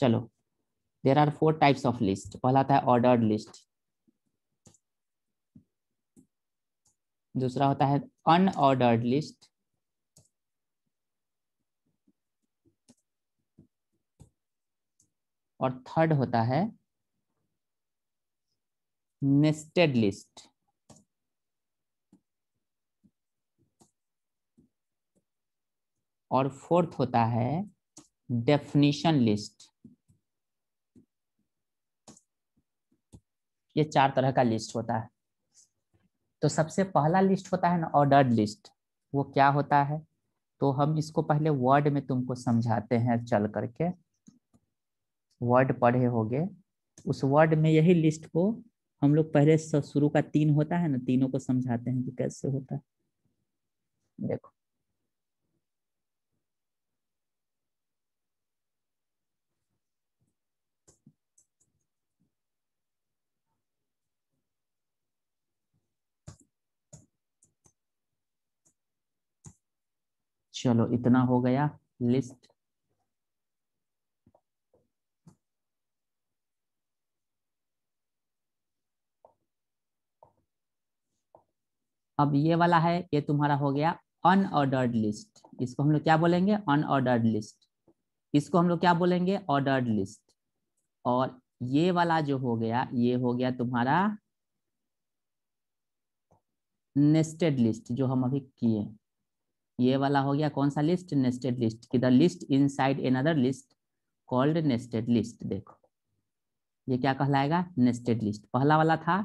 चलो there are four types of list पहला था ऑर्डर्ड लिस्ट दूसरा होता है अनऑर्डर्ड लिस्ट और थर्ड होता है नेस्टेड लिस्ट और फोर्थ होता है डेफिनेशन लिस्ट ये चार तरह का लिस्ट होता है तो सबसे पहला लिस्ट होता है ना ऑर्डर्ड लिस्ट वो क्या होता है तो हम इसको पहले वर्ड में तुमको समझाते हैं चल करके वर्ड पढ़े होगे उस वर्ड में यही लिस्ट को हम लोग पहले शुरू का तीन होता है ना तीनों को समझाते हैं कि कैसे होता है चलो इतना हो गया लिस्ट अब ये वाला है ये तुम्हारा हो गया अनऑर्डर्ड लिस्ट इसको हम लोग क्या बोलेंगे अनऑर्डर्ड लिस्ट इसको हम लोग क्या बोलेंगे ऑर्डर्ड लिस्ट और ये वाला जो हो गया ये हो गया तुम्हारा नेस्टेड लिस्ट जो हम अभी किए ये वाला हो गया कौन सा लिस्ट नेस्टेड लिस्ट की the list inside another list called nested list देखो ये क्या कहलाएगा नेस्टेड लिस्ट पहला वाला था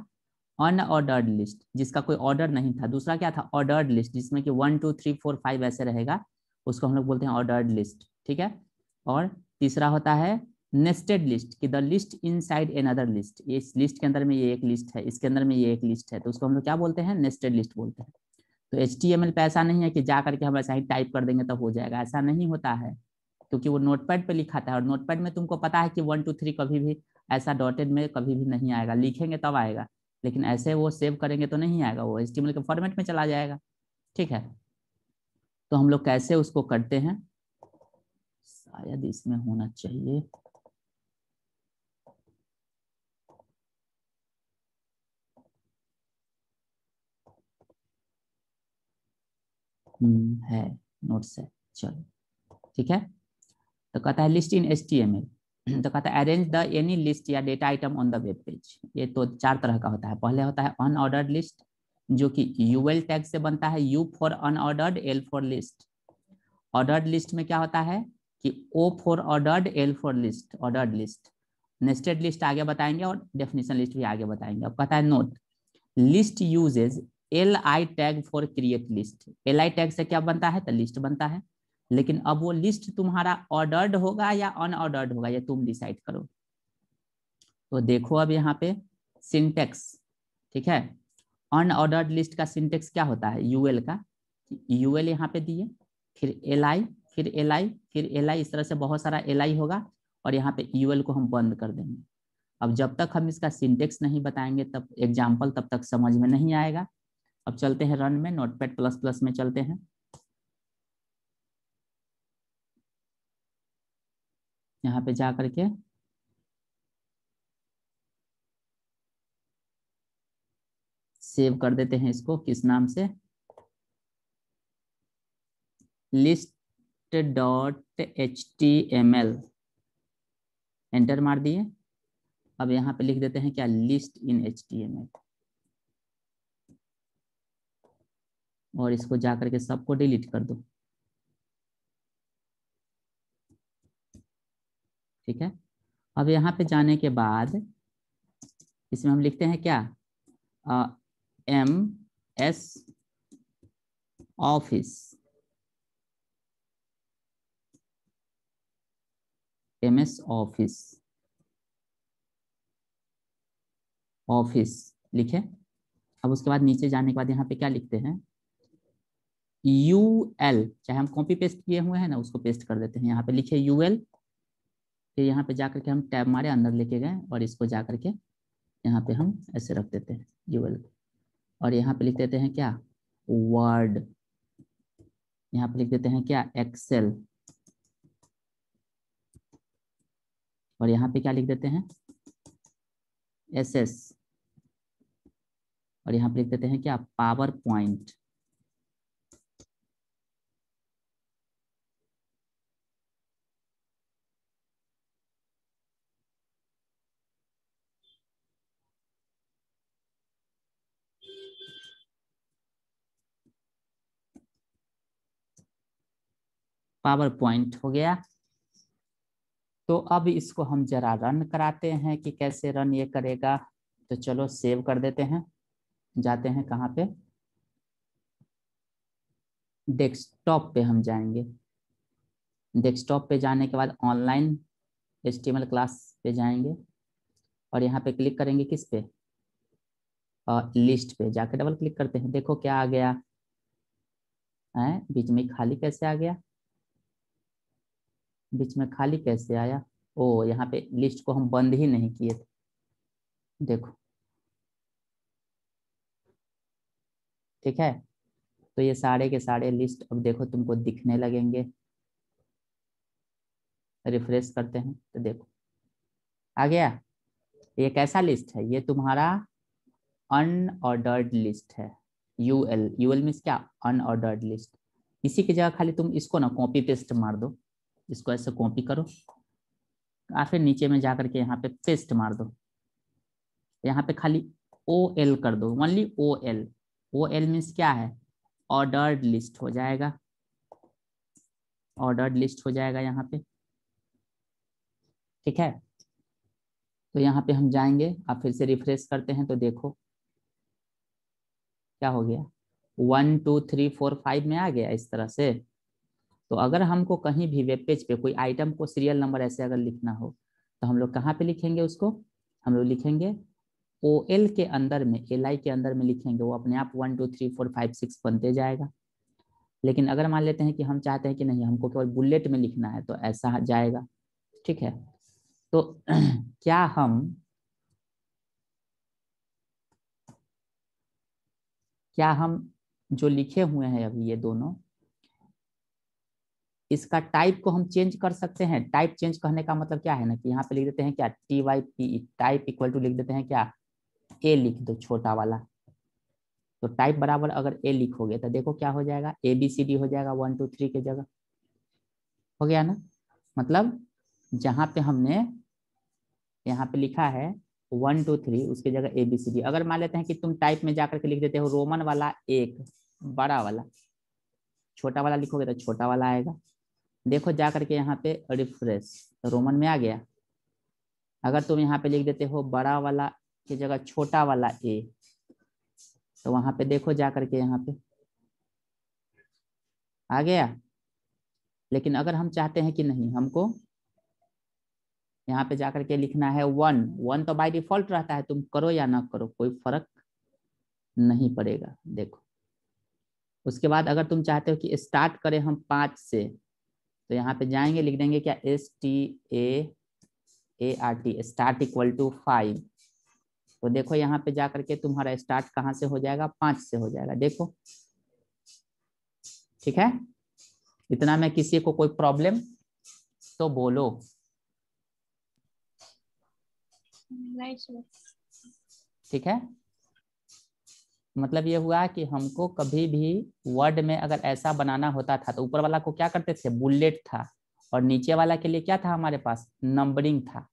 अनऑर्डर्ड लिस्ट जिसका कोई ऑर्डर नहीं था दूसरा क्या था ऑर्डर्ड लिस्ट जिसमें कि one two three four five ऐसे रहेगा उसको हम लोग बोलते हैं ऑर्डर्ड लिस्ट ठीक है और तीसरा होता है नेस्टेड लिस्ट कि the list inside another list इस लिस्ट के अंदर में ये एक लिस्ट है इसके अंदर में ये एक लिस्ट है तो उसको हम लोग क्या बोलते हैं नेस्टेड लिस्ट बोलते हैं तो एच टी एम एल पे ऐसा नहीं है कि जा करके हम ऐसा ही टाइप कर देंगे तो हो जाएगा ऐसा नहीं होता है क्योंकि वो नोटपैड पे लिखा था और नोटपैड में तुमको पता है कि वन टू थ्री कभी भी ऐसा डॉटेड में कभी भी नहीं आएगा लिखेंगे तब आएगा लेकिन ऐसे वो सेव करेंगे तो नहीं आएगा वो एच के फॉर्मेट में चला जाएगा ठीक है तो हम लोग कैसे उसको करते हैं शायद इसमें होना चाहिए है नोट्स है चलो ठीक है तो कहता है लिस्ट इन एस तो कहता है अरेंज द एनी लिस्ट या data item on the web page ये तो चार तरह का होता है पहले होता है अनऑर्डर्ड लिस्ट जो कि यूएल टैग से बनता है U for unordered L for list ordered list में क्या होता है कि O for ordered L for list ordered list nested list आगे बताएंगे और डेफिनेशन लिस्ट भी आगे बताएंगे अब कहता है note list uses L I tag for create list L I tag से क्या बनता है तो लिस्ट बनता है लेकिन अब वो लिस्ट तुम्हारा ऑर्डर्ड होगा या अनऑर्डर्ड होगा ये तुम डिसाइड करो तो देखो अब यहाँ पे सिंटेक्स ठीक है अनऑर्डर्ड लिस्ट का सिंटेक्स क्या होता है यूएल का यूएल यहाँ पे दिए फिर एल आई फिर एल आई फिर एल आई इस तरह से बहुत सारा एल आई होगा और यहाँ पे यूएल को हम बंद कर देंगे अब जब तक हम इसका सिंटेक्स नहीं बताएंगे तब एग्जाम्पल तब तक समझ में नहीं आएगा अब चलते हैं रन में नोटपैड प्लस प्लस में चलते हैं यहाँ पे जा करके सेव कर देते हैं इसको किस नाम से list dot H T M L enter मार दिए अब यहाँ पे लिख देते हैं क्या list in H T M L और इसको जा करके सबको डिलीट कर दो ठीक है अब यहाँ पे जाने के बाद इसमें हम लिखते हैं क्या M S office M S office office लिखे अब उसके बाद नीचे जाने के बाद यहाँ पे क्या लिखते हैं यू एल चाहे हम कॉपी पेस्ट किए हुए हैं ना उसको पेस्ट कर देते हैं यहाँ पे लिखे यू एल फिर यहाँ पे जा करके हम टैब मारे अंदर लेके गए और इसको जा करके यहाँ पे हम ऐसे रख देते हैं यू एल और यहाँ पे लिख देते हैं क्या वर्ड यहाँ पे लिख देते हैं क्या एक्सेल और यहाँ पे क्या लिख देते हैं एस एस और यहाँ पे लिख देते हैं क्या पावर पॉइंट पावर पॉइंट हो गया तो अब इसको हम जरा रन कराते हैं कि कैसे रन ये करेगा तो चलो सेव कर देते हैं जाते हैं कहाँ पे डेस्कटॉप पे हम जाएंगे डेस्कटॉप पे जाने के बाद ऑनलाइन एच क्लास पे जाएंगे और यहाँ पे क्लिक करेंगे किस पे आ, लिस्ट पे जाके डबल क्लिक करते हैं देखो क्या आ गया है बीच में खाली कैसे आ गया बीच में खाली कैसे आया ओ यहाँ पे लिस्ट को हम बंद ही नहीं किए थे देखो ठीक है तो ये सारे के सारे लिस्ट अब देखो तुमको दिखने लगेंगे रिफ्रेश करते हैं तो देखो आ गया ये कैसा लिस्ट है ये तुम्हारा अनऑर्डर्ड लिस्ट है यूएल यूएल मीन मीन्स क्या अनऑर्डर्ड लिस्ट इसी की जगह खाली तुम इसको ना कॉपी पेस्ट मार दो इसको ऐसे कॉपी करो और फिर नीचे में जा करके यहाँ पे पेस्ट मार दो यहाँ पे खाली ओ एल कर दो only O L O L means क्या है ऑर्डर्ड लिस्ट हो जाएगा ऑर्डर्ड लिस्ट हो जाएगा यहाँ पे ठीक है तो यहाँ पे हम जाएंगे आप फिर से रिफ्रेश करते हैं तो देखो क्या हो गया one two three four five में आ गया इस तरह से तो अगर हमको कहीं भी वेब पेज पे कोई आइटम को सीरियल नंबर ऐसे अगर लिखना हो तो हम लोग कहाँ पे लिखेंगे उसको हम लोग लिखेंगे ओ एल के अंदर में एल आई के अंदर में लिखेंगे वो अपने आप one two three four five six बनते जाएगा लेकिन अगर मान लेते हैं कि हम चाहते हैं कि नहीं हमको केवल बुलेट में लिखना है तो ऐसा जाएगा ठीक है तो क्या हम क्या हम जो लिखे हुए हैं अभी ये दोनों इसका टाइप को हम चेंज कर सकते हैं टाइप चेंज करने का मतलब क्या है ना कि यहाँ पे लिख देते हैं क्या T Y P type equal to लिख देते हैं क्या ए लिख दो छोटा वाला तो टाइप बराबर अगर ए लिखोगे तो देखो क्या हो जाएगा ए बी सी डी हो जाएगा वन टू थ्री के जगह हो गया ना मतलब जहाँ पे हमने यहाँ पे लिखा है वन टू थ्री उसकी जगह ए बी सी डी अगर मान लेते हैं कि तुम टाइप में जाकर के लिख देते हो रोमन वाला एक बड़ा वाला छोटा वाला लिखोगे तो छोटा वाला आएगा देखो जा करके यहाँ पे रिफ्रेश रोमन में आ गया अगर तुम यहाँ पे लिख देते हो बड़ा वाला की जगह छोटा वाला ए तो वहां पे देखो जा करके यहाँ पे आ गया लेकिन अगर हम चाहते हैं कि नहीं हमको यहाँ पे जाकर के लिखना है वन वन तो बाय डिफॉल्ट रहता है तुम करो या ना करो कोई फर्क नहीं पड़ेगा देखो उसके बाद अगर तुम चाहते हो कि स्टार्ट करें हम पांच से तो यहाँ पे जाएंगे लिख देंगे क्या S T A A R T start equal to five तो देखो यहाँ पे जा करके तुम्हारा स्टार्ट कहाँ से हो जाएगा पांच से हो जाएगा देखो ठीक है इतना में किसी को कोई प्रॉब्लम तो बोलो ठीक है मतलब ये हुआ कि हमको कभी भी वर्ड में अगर ऐसा बनाना होता था तो ऊपर वाला को क्या करते थे बुलेट था और नीचे वाला के लिए क्या था हमारे पास नंबरिंग था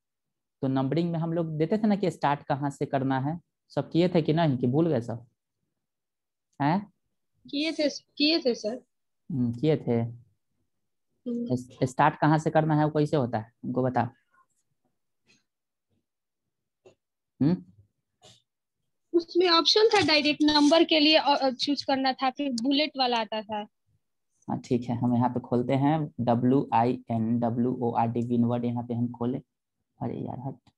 तो नंबरिंग में हम लोग देते थे ना कि स्टार्ट कहाँ से करना है सब किए थे कि नहीं कि भूल गए सब है किए थे किए थे सर हम्म, किए थे हम्म। स्टार्ट कहाँ से करना है वो कैसे होता है उनको बताओ हम्म उसमें ऑप्शन था डायरेक्ट नंबर के लिए चूज करना था फिर बुलेट वाला आता था हाँ ठीक है हम यहाँ पे खोलते हैं W I N W O R D winword यहाँ पे हम खोले अरे यार हट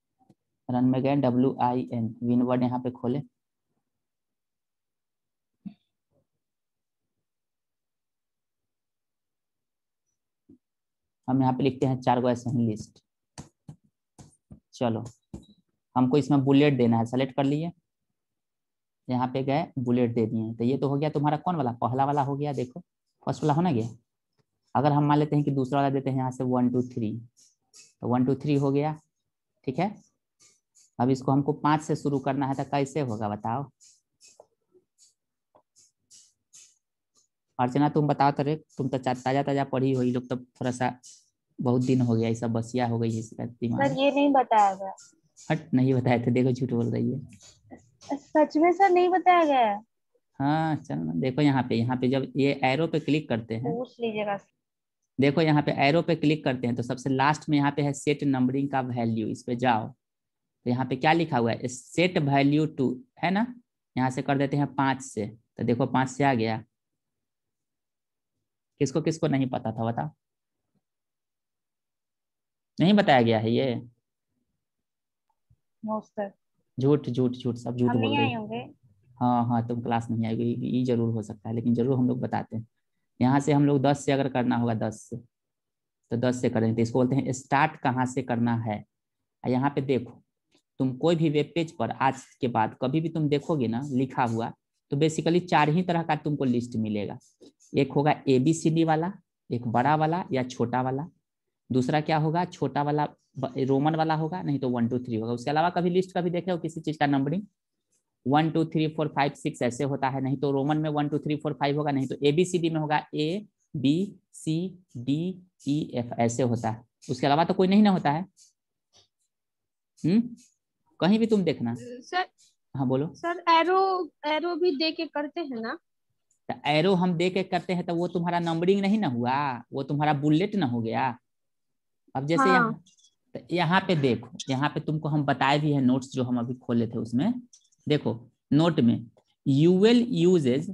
रन में गए डब्ल्यू आई एन विनवर्ड यहाँ पे खोले हम यहाँ पे लिखते हैं चार गो ऐसे लिस्ट चलो हमको इसमें बुलेट देना है सेलेक्ट कर लिए यहाँ पे गए बुलेट दे दिए तो ये तो हो गया तुम्हारा कौन वाला पहला वाला हो गया देखो फर्स्ट वाला होना गया अगर हम मान लेते हैं कि दूसरा वाला देते हैं यहाँ से वन टू थ्री तो वन टू थ्री हो गया ठीक है अब इसको हमको पाँच से शुरू करना है तो कैसे होगा बताओ अर्चना तुम बताओ तो रे तुम तो ताजा ताजा पढ़ी हो लोग तो थोड़ा सा बहुत दिन हो गया ये सब बसिया हो गई है ये नहीं बताया गया हट नहीं बताया थे देखो झूठ बोल रही है सच में सर नहीं बताया गया है हाँ चल देखो यहाँ पे यहाँ पे जब ये एरो पे क्लिक करते हैं पूछ लीजिएगा देखो यहाँ पे एरो पे क्लिक करते हैं तो सबसे लास्ट में यहाँ पे है सेट नंबरिंग का वैल्यू इस पे जाओ तो यहाँ पे क्या लिखा हुआ है सेट वैल्यू टू है ना यहाँ से कर देते हैं पांच से तो देखो पांच से आ गया किसको किसको नहीं पता था बता नहीं बताया गया है ये नो सर झूठ झूठ झूठ सब झूठ बोल रहे हाँ हाँ तुम क्लास नहीं आई ये जरूर हो सकता है लेकिन जरूर हम लोग बताते हैं यहाँ से हम लोग दस से अगर करना होगा दस से तो दस से करेंगे तो इसको बोलते हैं स्टार्ट कहाँ से करना है यहाँ पे देखो तुम कोई भी वेब पेज पर आज के बाद कभी भी तुम देखोगे ना लिखा हुआ तो बेसिकली चार ही तरह का तुमको लिस्ट मिलेगा एक होगा ए बी सी डी वाला एक बड़ा वाला या छोटा वाला दूसरा क्या होगा छोटा वाला रोमन वाला होगा नहीं तो वन टू थ्री होगा उसके अलावा कभी लिस्ट कभी देखे हो किसी चीज का numbering one two three four five six ऐसे होता है नहीं तो रोमन में one two three four five होगा नहीं तो ए बी सी डी में होगा A B C D E F ऐसे होता है उसके अलावा तो कोई नहीं ना होता है हम्म कहीं भी तुम देखना सर हाँ बोलो सर एरो एरो भी दे के करते हैं ना तो एरो हम दे के करते हैं तो वो तुम्हारा नंबरिंग नहीं ना हुआ वो तुम्हारा बुलेट ना हो गया अब जैसे हाँ। तो यहाँ पे देखो अच्छा। यहाँ पे तुमको हम बताए भी है नोट्स जो हम अभी खोले थे उसमें देखो नोट में UL uses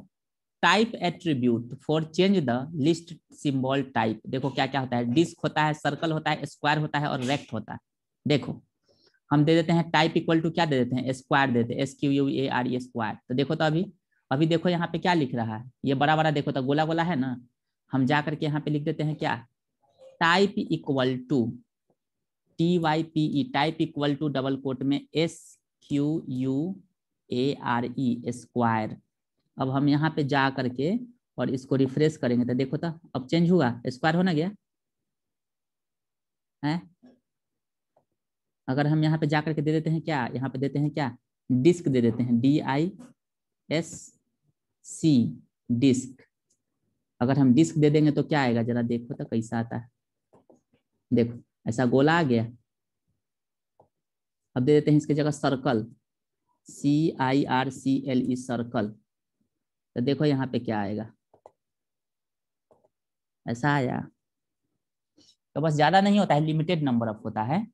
type attribute for change the list symbol type देखो क्या क्या होता है डिस्क होता है सर्कल होता है स्क्वायर होता है और रेक्ट होता है देखो हम दे देते हैं टाइप इक्वल टू क्या दे देते हैं स्क्वायर देते हैं S Q U A R E square तो देखो तो अभी अभी देखो यहाँ पे क्या लिख रहा है ये बड़ा बड़ा देखो तो गोला गोला है ना हम जा करके यहाँ पे लिख देते हैं क्या type equal to T Y P E type equal to double quote में S Q U A R E square अब हम यहाँ पे जा करके और इसको रिफ्रेश करेंगे तो देखो तो अब चेंज हुआ स्क्वायर होना गया है अगर हम यहाँ पे जा करके दे देते हैं क्या यहाँ पे देते हैं क्या डिस्क दे देते हैं D I S C disk अगर हम डिस्क दे देंगे तो क्या आएगा जरा देखो तो कैसा आता है देखो ऐसा गोला आ गया अब दे देते हैं इसकी जगह circle C I R C L E circle तो देखो यहाँ पे क्या आएगा ऐसा आया तो बस ज़्यादा नहीं होता है लिमिटेड नंबर ऑफ होता है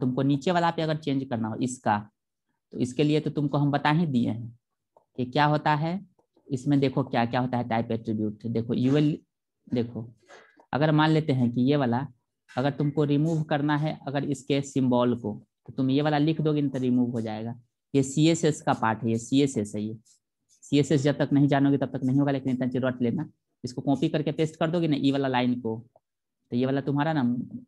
तुमको नीचे वाला पे अगर चेंज करना हो इसका तो इसके लिए तो तुमको हम बता ही दिए हैं कि क्या होता है इसमें देखो क्या क्या होता है टाइप एट्रीब्यूट देखो यूएल देखो अगर मान लेते हैं कि ये वाला अगर तुमको रिमूव करना है अगर इसके सिम्बॉल को तो तुम ये वाला लिख दोगे तो रिमूव हो जाएगा ये सी एस एस का पार्ट है ये सी एस एस है ये सी एस एस जब तक नहीं जानोगे तब तक नहीं होगा लेकिन इतना रट लेना इसको कॉपी करके पेस्ट कर दोगे ना ई वाला लाइन को तो ये वाला तुम्हारा ना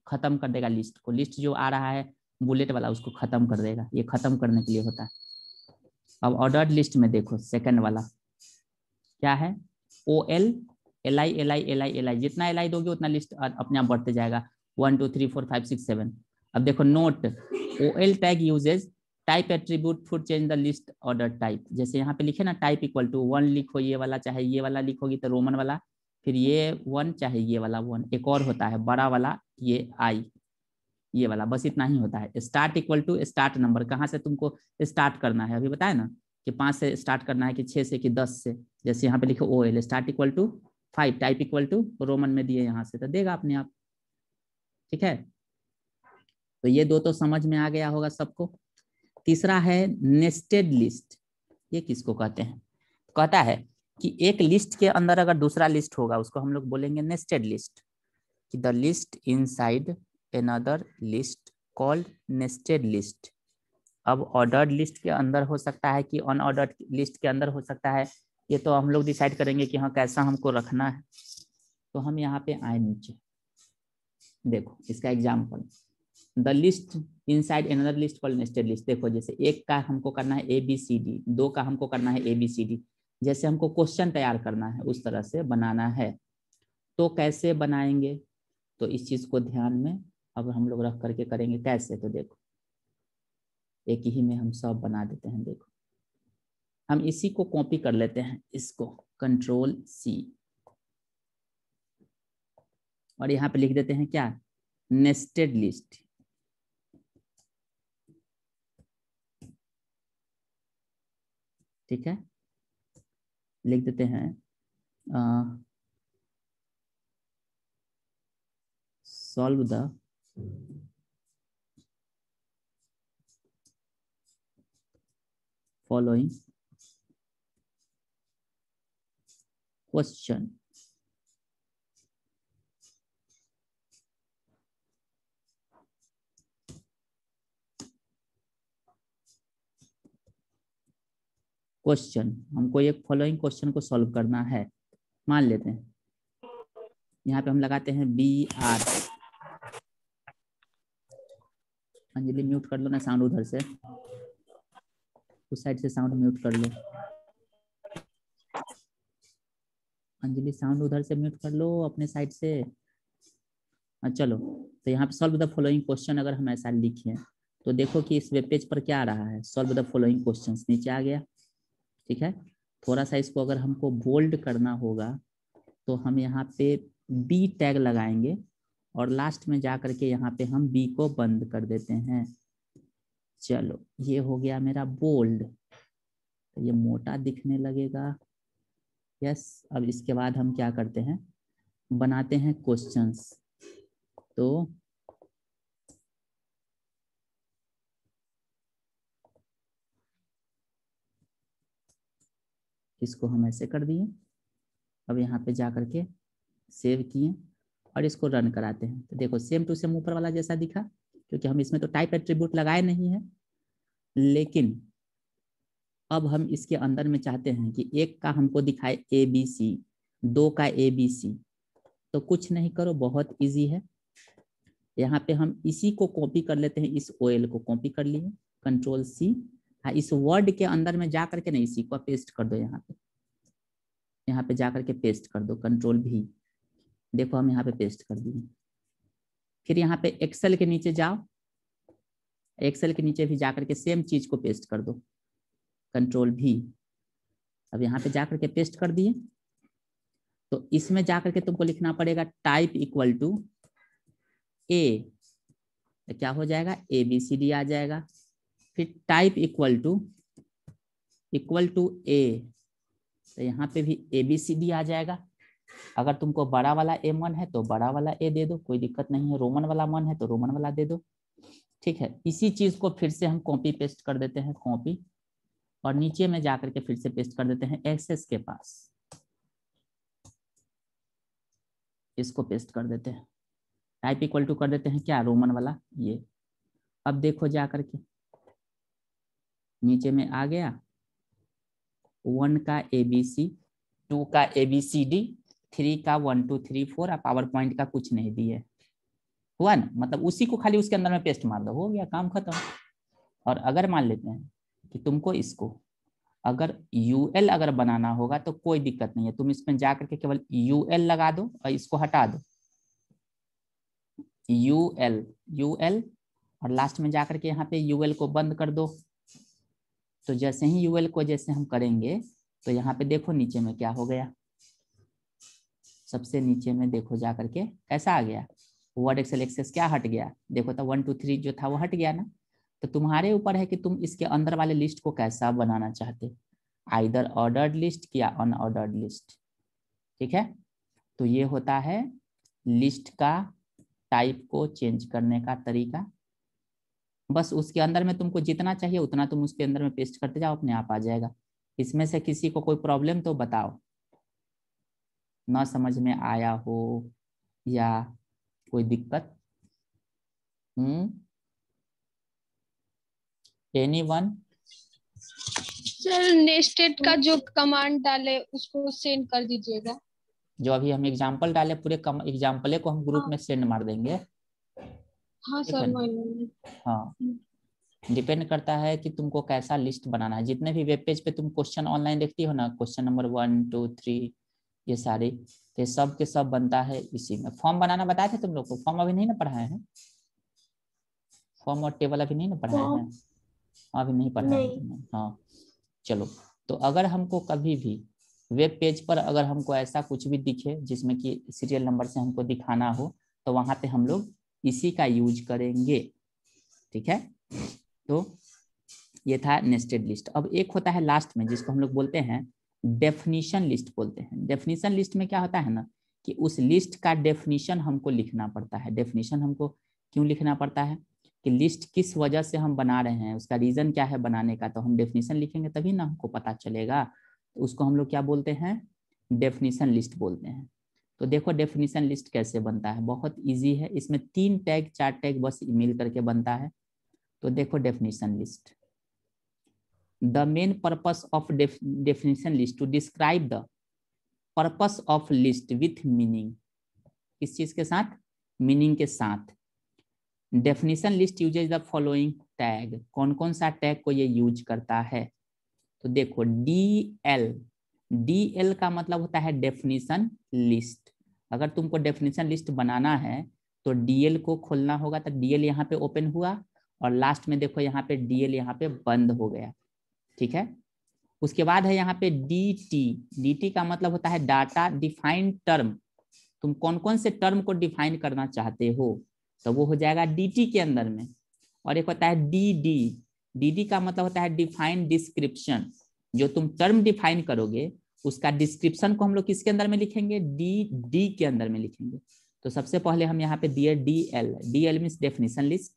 खत्म कर देगा लिस्ट को लिस्ट जो आ रहा है बुलेट वाला उसको खत्म कर देगा ये खत्म करने के लिए होता है अब ऑर्डर लिस्ट में देखो सेकंड वाला क्या है O L L I L I L I L I जितना एल आई दोगे उतना लिस्ट अपने आप बढ़ते जाएगा one two three four five six seven अब देखो note O L tag uses type attribute for change the list order type जैसे यहाँ पे लिखे ना टाइप इक्वल टू वन लिखो ये वाला चाहे ये वाला लिखोगी तो रोमन वाला फिर ये वन चाहे ये वाला वन एक और होता है बड़ा वाला ये आई ये वाला बस इतना ही होता है start equal to start number कहाँ से तुमको स्टार्ट करना है अभी बताए ना कि पाँच से स्टार्ट करना है कि छः से कि दस से जैसे यहाँ पे लिखो O L start equal to five type equal to Roman में दिए यहाँ से तो देगा अपने आप ठीक है तो ये दो तो समझ में आ गया होगा सबको तीसरा है नेस्टेड लिस्ट ये किसको कहते हैं तो कहता है कि एक लिस्ट के अंदर अगर दूसरा लिस्ट होगा उसको हम लोग बोलेंगे नेस्टेड लिस्ट कि the list inside another list called nested list अब ऑर्डर्ड लिस्ट के अंदर हो सकता है कि अनऑर्डर्ड लिस्ट के अंदर हो सकता है ये तो हम लोग डिसाइड करेंगे कि हाँ कैसा हमको रखना है तो हम यहाँ पे आए नीचे देखो इसका example the list inside another list call nested list देखो जैसे एक का हमको करना है ए बी सी डी दो का हमको करना है ए बी सी डी जैसे हमको क्वेश्चन तैयार करना है उस तरह से बनाना है तो कैसे बनाएंगे तो इस चीज को ध्यान में अब हम लोग रख करके करेंगे कैसे तो देखो एक ही में हम सब बना देते हैं देखो हम इसी को कॉपी कर लेते हैं इसको कंट्रोल सी और यहाँ पे लिख देते हैं क्या नेस्टेड लिस्ट ठीक है लिख देते हैं solve the following question question हमको एक फॉलोइंग क्वेश्चन को सॉल्व करना है मान लेते हैं यहाँ पे हम लगाते हैं बी आर अंजलि म्यूट कर लो ना साउंड उधर से उस साइड से साउंड म्यूट कर लो अंजलि साउंड उधर से म्यूट कर लो अपने साइड से हाँ, चलो तो यहाँ पे सॉल्व द फॉलोइंग क्वेश्चन अगर हम ऐसा लिखे तो देखो कि इस वेब पेज पर क्या आ रहा है सॉल्व द फॉलोइंग क्वेश्चंस नीचे आ गया ठीक है थोड़ा सा इसको अगर हमको बोल्ड करना होगा तो हम यहाँ पे बी टैग लगाएंगे और लास्ट में जा करके यहाँ पे हम बी को बंद कर देते हैं चलो ये हो गया मेरा बोल्ड तो ये मोटा दिखने लगेगा यस अब इसके बाद हम क्या करते हैं बनाते हैं क्वेश्चंस तो इसको हम ऐसे कर दिए अब यहाँ पे जा करके सेव किए और इसको रन कराते हैं तो देखो सेम टू सेम ऊपर वाला जैसा दिखा क्योंकि हम इसमें तो टाइप एट्रीब्यूट लगाए नहीं है लेकिन अब हम इसके अंदर में चाहते हैं कि एक का हमको दिखाए ए बी सी दो का ए बी सी तो कुछ नहीं करो बहुत इजी है यहाँ पे हम इसी को कॉपी कर लेते हैं इस ओएल को कॉपी कर लिए कंट्रोल सी हाँ इस वर्ड के अंदर में जा करके नहीं इसी को पेस्ट कर दो यहाँ पे यहाँ पे जा करके पेस्ट कर दो कंट्रोल भी देखो हम यहाँ पे पेस्ट कर दिए फिर यहाँ पे एक्सेल के नीचे जाओ एक्सेल के नीचे भी जा करके सेम चीज को पेस्ट कर दो कंट्रोल भी अब यहाँ पे जा करके पेस्ट कर दिए तो इसमें जा करके तुमको लिखना पड़ेगा टाइप इक्वल टू ए क्या हो जाएगा ए बी सी डी आ जाएगा फिर type equal to equal to A तो यहाँ पे भी ए बी सी डी आ जाएगा अगर तुमको बड़ा वाला ए मन है तो बड़ा वाला ए दे दो कोई दिक्कत नहीं है रोमन वाला मन है तो रोमन वाला दे दो ठीक है इसी चीज को फिर से हम कॉपी पेस्ट कर देते हैं कॉपी और नीचे में जाकर के फिर से पेस्ट कर देते हैं एक्सेस के पास इसको पेस्ट कर देते हैं टाइप इक्वल टू कर देते हैं क्या रोमन वाला ये अब देखो जा करके नीचे में आ गया वन का ए बी सी टू का A B C D three का वन टू थ्री फोर और पावर पॉइंट का कुछ नहीं दिए हुआ ना मतलब उसी को खाली उसके अंदर में पेस्ट मार दो हो गया काम खत्म और अगर मान लेते हैं कि तुमको इसको अगर यू एल अगर बनाना होगा तो कोई दिक्कत नहीं है तुम इसमें जा करके केवल यू एल लगा दो और इसको हटा दो यू एल यू एल और लास्ट में जाकर के यहाँ पे यू एल को बंद कर दो तो जैसे ही यूएल को जैसे हम करेंगे तो यहाँ पे देखो नीचे में क्या हो गया सबसे नीचे में देखो जा करके कैसा आ गया वर्ड एक्सेल एक्सेस क्या हट गया देखो तो वन टू थ्री जो था वो हट गया ना तो तुम्हारे ऊपर है कि तुम इसके अंदर वाले लिस्ट को कैसा बनाना चाहते आइदर ऑर्डर्ड लिस्ट या अनऑर्डर्ड लिस्ट ठीक है तो ये होता है लिस्ट का टाइप को चेंज करने का तरीका बस उसके अंदर में तुमको जितना चाहिए उतना तुम उसके अंदर में पेस्ट करते जाओ अपने आप आ जाएगा इसमें से किसी को कोई प्रॉब्लम तो बताओ ना समझ में आया हो या कोई दिक्कत एनी वन सर नेस्टेड का जो कमांड डाले उसको सेंड कर दीजिएगा जो अभी हम एग्जाम्पल डाले पूरे एग्जांपल को हम ग्रुप में सेंड मार देंगे हाँ हाँ। हम्म। डिपेंड करता है कि तुमको कैसा लिस्ट बनाना है जितने भी वेब पेज पे तुम क्वेश्चन ऑनलाइन देखती हो ना question number one two three ये सारे तो ये सब के सब बनता है इसी में फॉर्म बनाना बताया था तुम लोग को फॉर्म अभी नहीं ना पढ़ाए हैं फॉर्म और टेबल अभी नहीं ना पढ़ाए हैं अभी नहीं पढ़ाए हाँ चलो तो अगर हमको कभी भी वेब पेज पर अगर हमको ऐसा कुछ भी दिखे जिसमें कि सीरियल नंबर से हमको दिखाना हो तो वहां पे हम लोग इसी का यूज करेंगे ठीक है तो ये था नेस्टेड लिस्ट अब एक होता है लास्ट में जिसको हम लोग बोलते हैं डेफिनेशन लिस्ट बोलते हैं डेफिनेशन लिस्ट में क्या होता है ना कि उस लिस्ट का डेफिनीशन हमको लिखना पड़ता है डेफिनेशन हमको क्यों लिखना पड़ता है कि लिस्ट किस वजह से हम बना रहे हैं उसका रीज़न क्या है बनाने का तो हम डेफिनेशन लिखेंगे तभी ना हमको पता चलेगा तो उसको हम लोग क्या बोलते हैं डेफिनेशन लिस्ट बोलते हैं तो देखो डेफिनेशन लिस्ट कैसे बनता है बहुत इजी है इसमें तीन टैग चार टैग बस मिल करके बनता है तो देखो definition list the main purpose of definition list to describe the purpose of list with meaning किस चीज के साथ मीनिंग के साथ definition list use the following tag कौन कौन सा टैग को ये यूज करता है तो देखो डी एल डीएल का मतलब होता है डेफिनेशन लिस्ट अगर तुमको डेफिनेशन लिस्ट बनाना है तो डीएल को खोलना होगा तो डीएल यहाँ पे ओपन हुआ और लास्ट में देखो यहाँ पे डीएल यहाँ पे बंद हो गया ठीक है उसके बाद है यहाँ पे डी टी डी टी का मतलब होता है डाटा डिफाइंड टर्म तुम कौन कौन से टर्म को डिफाइन करना चाहते हो तो वो हो जाएगा डी के अंदर में और एक होता है डी डी डी का मतलब होता है डिफाइन डिस्क्रिप्शन जो तुम टर्म डिफाइन करोगे उसका डिस्क्रिप्शन को हम लोग किसके अंदर में लिखेंगे डी डी के अंदर में लिखेंगे तो सबसे पहले हम यहाँ पे दिए D L D L means definition list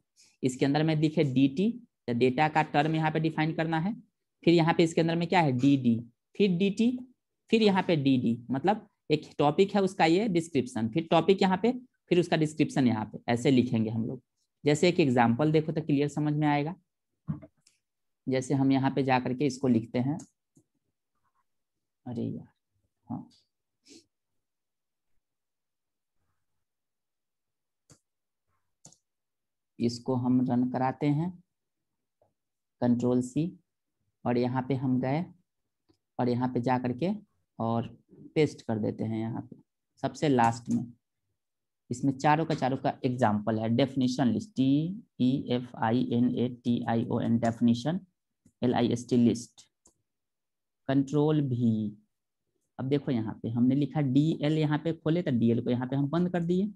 इसके अंदर में दिखे डी टी डेटा का टर्म यहाँ पे डिफाइन करना है फिर यहाँ पे इसके अंदर में क्या है डी डी फिर डी टी फिर यहाँ पे डी डी मतलब एक टॉपिक है उसका ये डिस्क्रिप्शन फिर टॉपिक यहाँ पे फिर उसका डिस्क्रिप्शन यहाँ पे ऐसे लिखेंगे हम लोग जैसे एक एग्जाम्पल देखो तो क्लियर समझ में आएगा जैसे हम यहाँ पे जा करके इसको लिखते हैं अरे यार हाँ इसको हम रन कराते हैं कंट्रोल सी और यहाँ पे हम गए और यहाँ पे जा करके और पेस्ट कर देते हैं यहाँ पे सबसे लास्ट में इसमें चारों का चारों का एग्जाम्पल है definition list T E F I N A T I O N definition L I S T list control भी अब देखो यहाँ पे हमने लिखा डी एल यहाँ पे खोले तो डी एल को यहाँ पे हम बंद कर दिए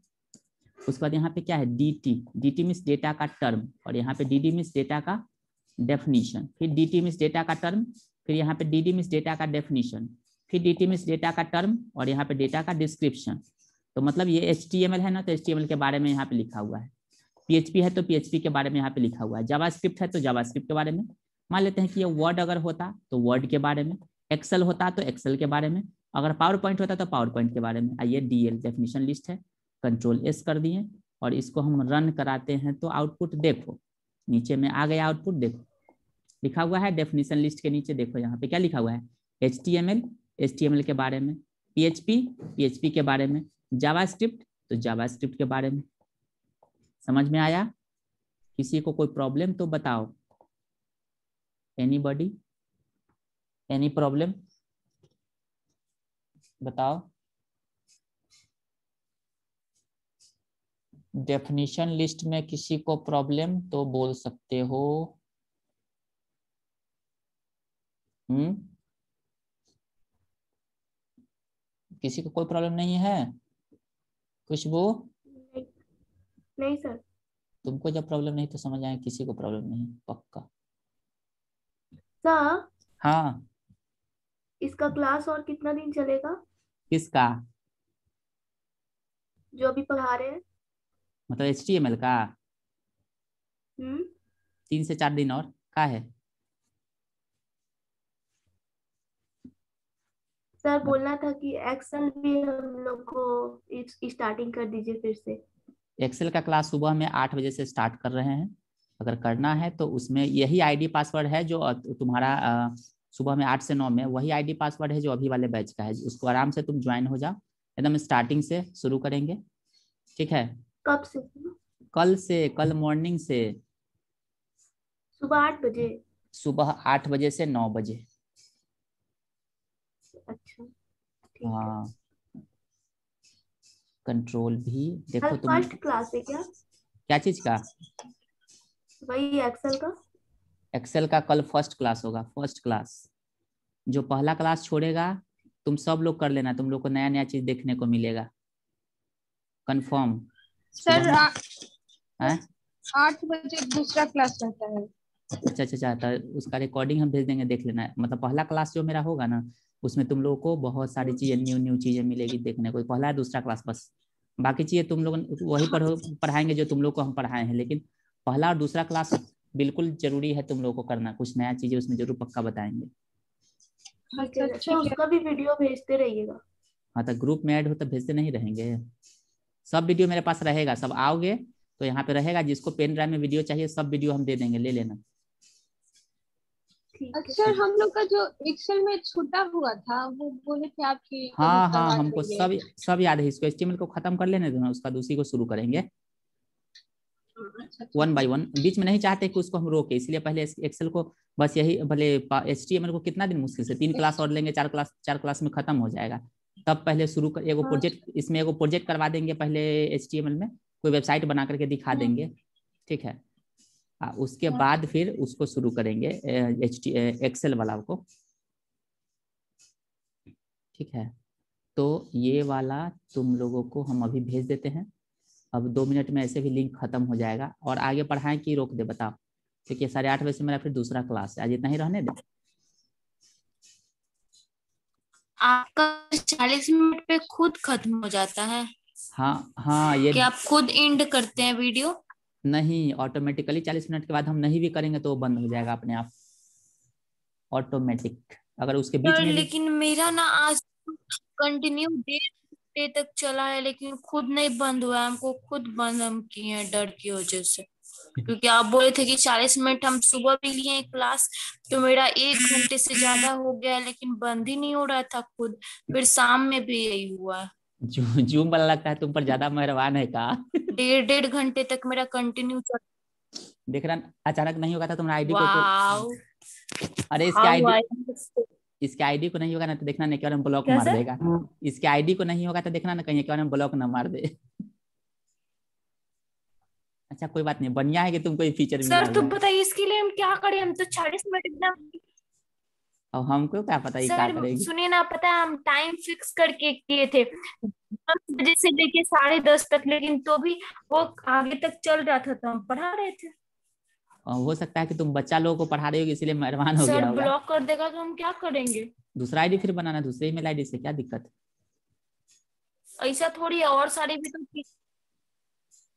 उसके बाद यहाँ पे क्या है D T D T means data का टर्म और यहाँ पे डी डी मिस डेटा का डेफिनीशन फिर डी टी मिस डेटा का टर्म फिर यहाँ पे डी डी मिस डेटा का डेफिनीशन फिर डी टी मिस डेटा का टर्म और यहाँ पे डेटा का डिस्क्रिप्शन तो मतलब ये एच टी एम एल है ना तो एच टी एम एल के बारे में यहाँ पे लिखा हुआ है पी एच पी है तो पी एच पी के बारे में यहाँ पे लिखा हुआ है जावा स्क्रिप्ट है तो जावा स्क्रिप्ट के बारे में मान लेते हैं कि ये वर्ड अगर होता तो वर्ड के बारे में एक्सेल होता तो एक्सेल के बारे में अगर पावर पॉइंट होता तो पावर पॉइंट के बारे में आइए डी एल डेफिनेशन लिस्ट है कंट्रोल एस कर दिए और इसको हम रन कराते हैं तो आउटपुट देखो नीचे में आ गया आउटपुट देखो लिखा हुआ है डेफिनेशन लिस्ट के नीचे देखो यहाँ पे क्या लिखा हुआ है H T M L H T M L के बारे में P H P P H P के बारे में जावा स्क्रिप्ट तो जावा स्क्रिप्ट के बारे में समझ में आया किसी को कोई प्रॉब्लम तो बताओ एनीबॉडी एनी प्रॉब्लम बताओ डेफिनेशन लिस्ट में किसी को प्रॉब्लम तो बोल सकते हो हम्म किसी को कोई प्रॉब्लम नहीं है खुशबू नहीं सर तुमको जब प्रॉब्लम नहीं तो समझ आए किसी को प्रॉब्लम नहीं पक्का ना हाँ इसका क्लास और कितना दिन चलेगा किसका जो अभी पढ़ा रहे हैं मतलब एच टी एम एल का हम्म। तीन से चार दिन और का है सर बोलना था कि एक्सेल भी हम लोग को स्टार्टिंग कर दीजिए फिर से एक्सेल का क्लास सुबह में आठ बजे से स्टार्ट कर रहे हैं अगर करना है तो उसमें यही आईडी पासवर्ड है जो तुम्हारा सुबह में आठ से नौ में वही आईडी पासवर्ड है जो अभी वाले बैच का है उसको आराम से तुम ज्वाइन हो जाओ एकदम स्टार्टिंग से शुरू करेंगे ठीक है कब से कल से कल मॉर्निंग से सुबह आठ बजे सुबह आठ बजे से नौ बजे अच्छा हाँ कंट्रोल भी देखो तुम फर्स्ट क्लास है क्या क्या चीज का वही एक्सेल का एक्सेल का कल फर्स्ट क्लास होगा फर्स्ट क्लास जो पहला क्लास छोड़ेगा तुम सब लोग कर लेना तुम लोग को नया नया चीज देखने को मिलेगा कंफर्म सर हाँ? आठ बजे दूसरा क्लास रहता है अच्छा अच्छा अच्छा तो उसका रिकॉर्डिंग हम भेज देंगे देख लेना मतलब पहला क्लास जो मेरा होगा ना उसमें तुम लोगों को बहुत सारी चीजें न्यू न्यू चीजें मिलेगी देखने को पहला है दूसरा क्लास बस बाकी चीजें तुम लोग वही पढ़ो पढ़ाएंगे जो तुम लोग को हम पढ़ाए हैं लेकिन पहला और दूसरा क्लास बिल्कुल जरूरी है तुम लोगों को करना कुछ नया चीजें उसमें जरूर पक्का बताएंगे हाँ, अच्छा, तो अच्छा भी वीडियो भेजते रहिएगा हाँ तो ग्रुप में ऐड हो तो भेजते नहीं रहेंगे सब वीडियो मेरे पास रहेगा सब आओगे तो यहाँ पे रहेगा जिसको पेन ड्राइव में वीडियो चाहिए सब वीडियो हम दे देंगे ले लेना अच्छा हम लोग का जो एक्सेल में छूटा हुआ था वो बोले थे आपकी हाँ हाँ हमको सब सब याद है इसको एस्टिमेट को खत्म कर लेने देना उसका दूसरी को शुरू करेंगे वन बाई वन बीच में नहीं चाहते कि उसको हम रोके इसलिए पहले एक्सेल को बस यही भले एच को कितना दिन मुश्किल से तीन क्लास और लेंगे चार क्लास चार क्लास में खत्म हो जाएगा तब पहले शुरू कर एगो प्रोजेक्ट हाँ। इसमें एगो प्रोजेक्ट करवा देंगे पहले एच में कोई वेबसाइट बना करके दिखा हाँ। देंगे ठीक है आ, उसके हाँ। बाद फिर उसको शुरू करेंगे एच टी एक्सेल वाला को ठीक है तो ये अच्छा। वाला तुम लोगों को हम अभी भेज देते हैं अब दो मिनट में ऐसे भी लिंक खत्म हो जाएगा और आगे पढ़ाए कि रोक दे बताओ क्योंकि साढ़े आठ बजे से मेरा फिर दूसरा क्लास है आज इतना ही रहने दे आपका चालीस मिनट पे खुद खत्म हो जाता है हाँ हाँ ये कि आप खुद एंड करते हैं वीडियो नहीं ऑटोमेटिकली चालीस मिनट के बाद हम नहीं भी करेंगे तो वो बंद हो जाएगा अपने आप ऑटोमेटिक अगर उसके बीच में लेकिन मेरा ना आज कंटिन्यू तो देर घंटे तक चला है लेकिन खुद नहीं बंद हुआ हमको खुद बंद हम किए हैं डर की वजह से क्योंकि आप बोले थे कि चालीस मिनट हम सुबह भी लिए क्लास तो मेरा एक घंटे से ज्यादा हो गया लेकिन बंद ही नहीं हो रहा था खुद फिर शाम में भी यही हुआ जू जूम वाला लगता है तुम पर ज्यादा मेहरबान है का डेढ़ डेढ़ घंटे तक मेरा कंटिन्यू चल देख रहा अचानक नहीं होगा था तुम्हारा आईडी को तो- अरे इसके हाँ, आईडी इसके आईडी को नहीं होगा ना तो देखना ना केवल ब्लॉक मार देगा हाँ। इसके आईडी को नहीं होगा तो देखना ना कहीं केवल ब्लॉक ना मार दे अच्छा कोई बात नहीं बनिया है कि तुम कोई फीचर सर तुम बताइए इसके लिए हम क्या करें हम तो चालीस मिनट इतना और हमको क्या पता क्या करेगी सुनिए ना पता है हम टाइम फिक्स करके किए थे दस बजे से लेके साढ़े दस तक लेकिन तो भी वो आगे तक चल रहा था तो हम पढ़ा रहे थे हो सकता है कि तुम बच्चा लोगों को पढ़ा रहे हो इसलिए मेहरबान हो गया ब्लॉक कर देगा तो हम क्या करेंगे दूसरा आईडी फिर बनाना दूसरे ईमेल आईडी से क्या दिक्कत ऐसा थोड़ी और सारे भी तो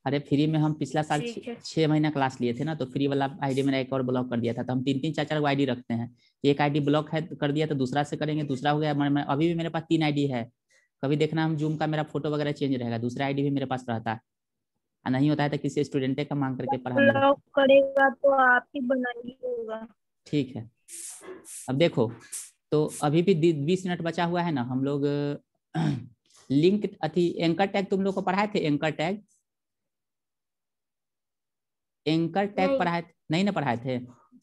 अरे फ्री में हम पिछला साल छह महीना क्लास लिए थे ना तो फ्री वाला आईडी मेरा एक और ब्लॉक कर दिया था तो हम तीन तीन चार चार आईडी रखते हैं एक आईडी ब्लॉक है तो कर दिया तो दूसरा से करेंगे दूसरा हो गया मैं, मैं अभी भी मेरे पास तीन आईडी है कभी देखना हम जूम का मेरा फोटो वगैरह चेंज रहेगा दूसरा आईडी भी मेरे पास रहता है नहीं होता है तो किसी स्टूडेंट का मांग करके पढ़ा करेगा तो आप ही होगा ठीक है अब देखो तो अभी भी बीस मिनट बचा हुआ है ना हम लोग लिंक अति एंकर टैग तुम लोग को पढ़ाए थे एंकर टैग एंकर टैग पढ़ाए नहीं ना पढ़ाए थे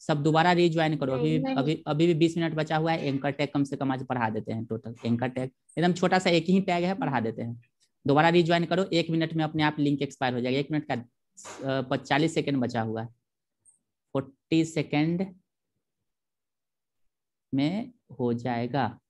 सब दोबारा रिज्वाइन करो अभी नहीं। अभी अभी भी बीस मिनट बचा हुआ है एंकर टैग कम से कम आज पढ़ा देते हैं टोटल एंकर टैग एकदम छोटा सा एक ही टैग है पढ़ा देते हैं दोबारा रिज्वाइन करो एक मिनट में अपने आप लिंक एक्सपायर हो जाएगा एक मिनट का चालीस सेकेंड बचा हुआ है फोर्टी सेकेंड में हो जाएगा